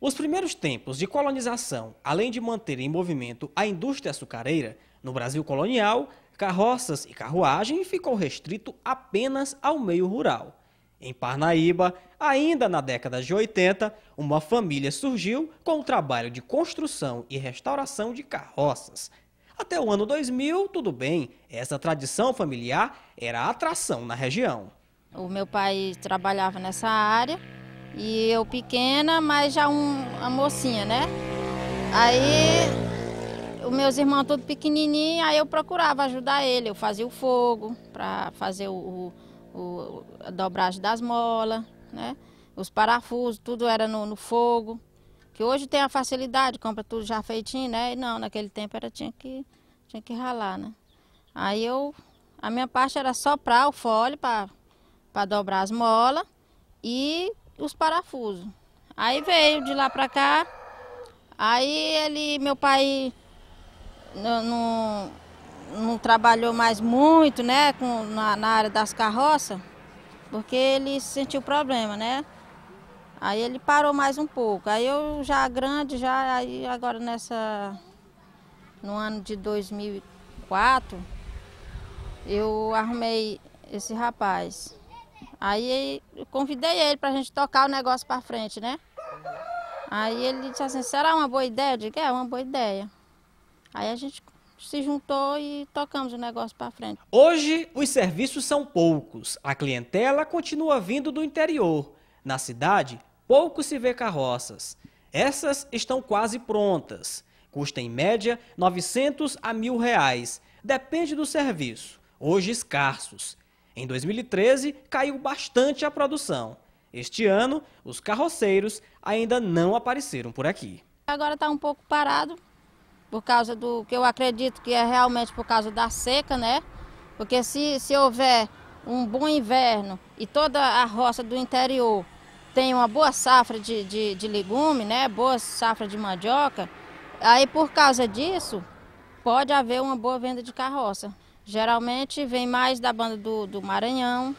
Os primeiros tempos de colonização, além de manter em movimento a indústria açucareira, no Brasil colonial, carroças e carruagem ficou restrito apenas ao meio rural. Em Parnaíba, ainda na década de 80, uma família surgiu com o trabalho de construção e restauração de carroças. Até o ano 2000, tudo bem, essa tradição familiar era atração na região. O meu pai trabalhava nessa área e eu pequena, mas já um, uma mocinha, né? Aí os meus irmãos todos pequenininhos, aí eu procurava ajudar ele. Eu fazia o fogo para fazer o, o, a dobragem das molas, né? Os parafusos, tudo era no, no fogo. Que hoje tem a facilidade, compra tudo já feitinho, né? E não, naquele tempo era tinha que tinha que ralar, né? Aí eu a minha parte era soprar o fole para dobrar as molas e os parafusos. Aí veio de lá para cá, aí ele, meu pai não, não, não trabalhou mais muito, né, com, na, na área das carroças, porque ele sentiu problema, né? Aí ele parou mais um pouco. Aí eu já grande, já aí agora nessa no ano de 2004, eu arrumei esse rapaz. Aí eu convidei ele para a gente tocar o negócio para frente, né? Aí ele disse assim, será uma boa ideia? Eu digo, é uma boa ideia. Aí a gente se juntou e tocamos o negócio para frente. Hoje os serviços são poucos. A clientela continua vindo do interior. Na cidade, pouco se vê carroças. Essas estão quase prontas. Custa em média 900 a mil reais. Depende do serviço. Hoje escassos. Em 2013, caiu bastante a produção. Este ano, os carroceiros ainda não apareceram por aqui. Agora está um pouco parado, por causa do que eu acredito que é realmente por causa da seca, né? Porque se, se houver um bom inverno e toda a roça do interior tem uma boa safra de, de, de legume, né? Boa safra de mandioca, aí por causa disso pode haver uma boa venda de carroça. Geralmente vem mais da banda do, do Maranhão,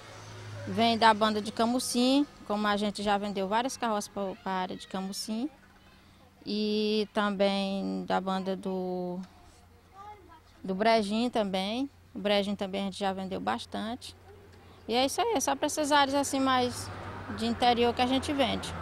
vem da banda de Camucim, como a gente já vendeu várias carroças para a área de Camucim, e também da banda do, do Brejim também. O Brejim também a gente já vendeu bastante. E é isso aí, é só para essas áreas assim mais de interior que a gente vende.